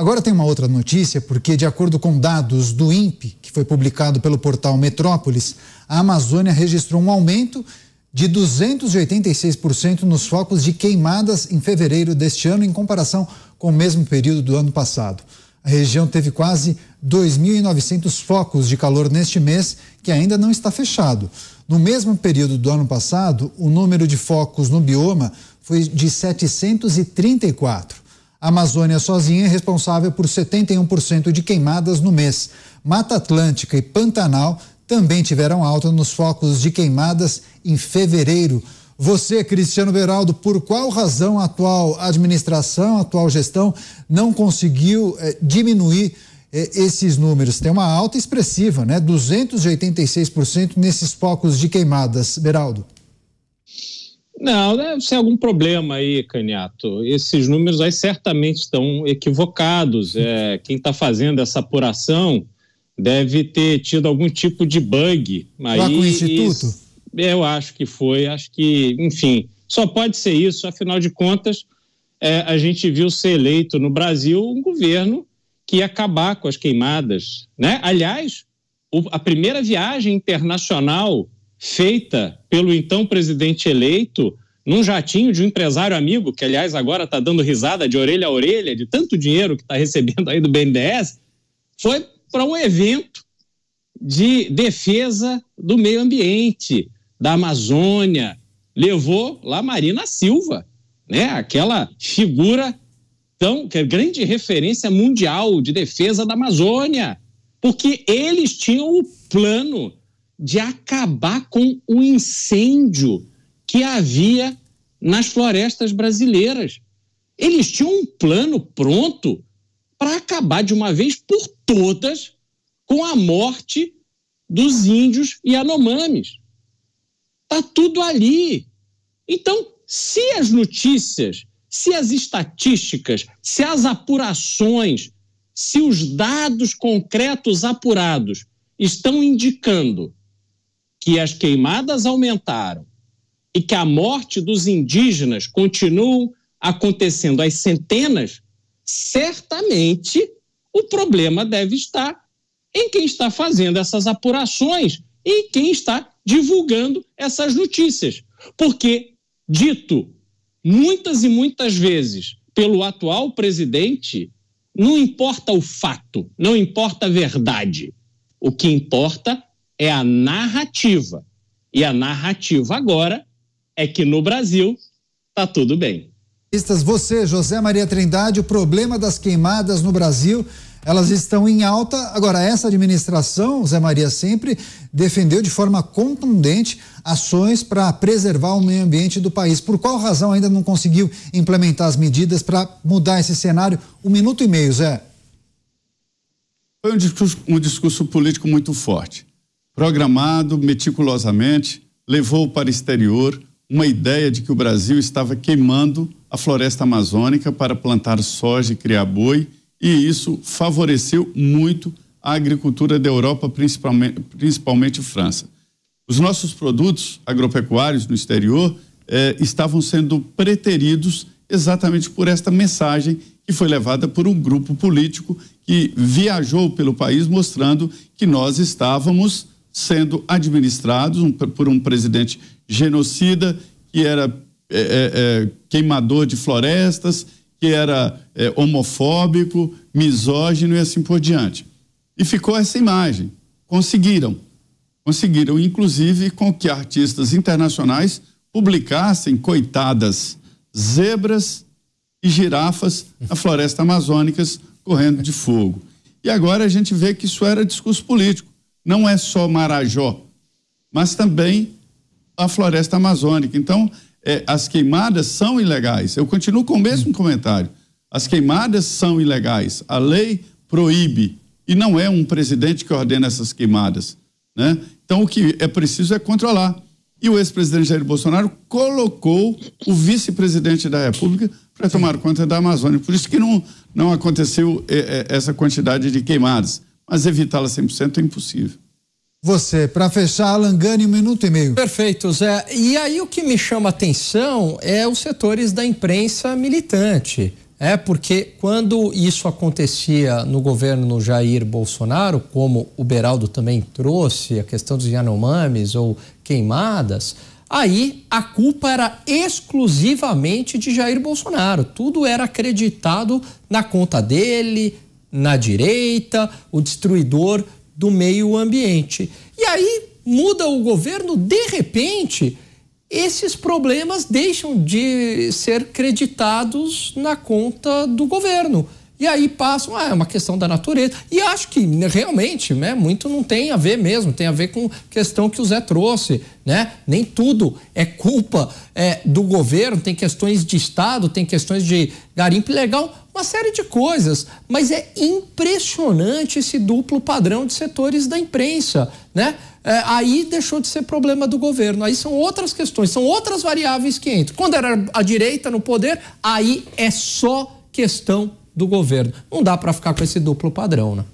Agora tem uma outra notícia, porque de acordo com dados do INPE, que foi publicado pelo portal Metrópolis, a Amazônia registrou um aumento de 286% nos focos de queimadas em fevereiro deste ano, em comparação com o mesmo período do ano passado. A região teve quase 2.900 focos de calor neste mês, que ainda não está fechado. No mesmo período do ano passado, o número de focos no bioma foi de 734. A Amazônia sozinha é responsável por 71% de queimadas no mês. Mata Atlântica e Pantanal também tiveram alta nos focos de queimadas em fevereiro. Você, Cristiano Beraldo, por qual razão a atual administração, a atual gestão, não conseguiu eh, diminuir eh, esses números? Tem uma alta expressiva, né? 286% nesses focos de queimadas, Beraldo. Não, deve né, ser algum problema aí, Caniato. Esses números aí certamente estão equivocados. É, quem está fazendo essa apuração deve ter tido algum tipo de bug. Aí, Lá com o Instituto? E, eu acho que foi, acho que, enfim, só pode ser isso, afinal de contas, é, a gente viu ser eleito no Brasil um governo que ia acabar com as queimadas. Né? Aliás, o, a primeira viagem internacional feita pelo então presidente eleito num jatinho de um empresário amigo, que aliás agora está dando risada de orelha a orelha de tanto dinheiro que está recebendo aí do BNDES, foi para um evento de defesa do meio ambiente, da Amazônia. Levou lá Marina Silva, né? aquela figura tão que é grande referência mundial de defesa da Amazônia, porque eles tinham o plano de acabar com o incêndio que havia nas florestas brasileiras. Eles tinham um plano pronto para acabar de uma vez por todas com a morte dos índios e anomames. Tá tudo ali. Então, se as notícias, se as estatísticas, se as apurações, se os dados concretos apurados estão indicando que as queimadas aumentaram e que a morte dos indígenas continua acontecendo às centenas, certamente o problema deve estar em quem está fazendo essas apurações e quem está divulgando essas notícias. Porque, dito muitas e muitas vezes pelo atual presidente, não importa o fato, não importa a verdade. O que importa é a narrativa. E a narrativa agora é que no Brasil tá tudo bem. Você, José Maria Trindade, o problema das queimadas no Brasil, elas estão em alta. Agora, essa administração, José Maria, sempre defendeu de forma contundente ações para preservar o meio ambiente do país. Por qual razão ainda não conseguiu implementar as medidas para mudar esse cenário? Um minuto e meio, Zé. Foi um discurso, um discurso político muito forte programado meticulosamente, levou para o exterior uma ideia de que o Brasil estava queimando a floresta amazônica para plantar soja e criar boi, e isso favoreceu muito a agricultura da Europa, principalmente, principalmente França. Os nossos produtos agropecuários no exterior eh, estavam sendo preteridos exatamente por esta mensagem que foi levada por um grupo político que viajou pelo país mostrando que nós estávamos sendo administrados um, por um presidente genocida que era é, é, é, queimador de florestas, que era é, homofóbico, misógino e assim por diante. E ficou essa imagem. Conseguiram. Conseguiram, inclusive, com que artistas internacionais publicassem, coitadas, zebras e girafas na floresta amazônica correndo de fogo. E agora a gente vê que isso era discurso político não é só Marajó, mas também a floresta amazônica. Então, é, as queimadas são ilegais. Eu continuo com o mesmo comentário. As queimadas são ilegais. A lei proíbe. E não é um presidente que ordena essas queimadas. Né? Então, o que é preciso é controlar. E o ex-presidente Jair Bolsonaro colocou o vice-presidente da República para tomar conta da Amazônia. Por isso que não, não aconteceu é, é, essa quantidade de queimadas mas evitá-la 100% é impossível. Você, para fechar, Langani, um minuto e meio. Perfeito, Zé. E aí o que me chama atenção é os setores da imprensa militante. É porque quando isso acontecia no governo Jair Bolsonaro, como o Beraldo também trouxe, a questão dos Yanomamis ou queimadas, aí a culpa era exclusivamente de Jair Bolsonaro. Tudo era acreditado na conta dele, na direita, o destruidor do meio ambiente. E aí muda o governo, de repente, esses problemas deixam de ser creditados na conta do governo. E aí passam, ah, é uma questão da natureza. E acho que né, realmente, né, muito não tem a ver mesmo, tem a ver com questão que o Zé trouxe, né? Nem tudo é culpa é, do governo, tem questões de Estado, tem questões de garimpo ilegal, uma série de coisas. Mas é impressionante esse duplo padrão de setores da imprensa, né? É, aí deixou de ser problema do governo. Aí são outras questões, são outras variáveis que entram. Quando era a direita no poder, aí é só questão do governo. Não dá para ficar com esse duplo padrão, né?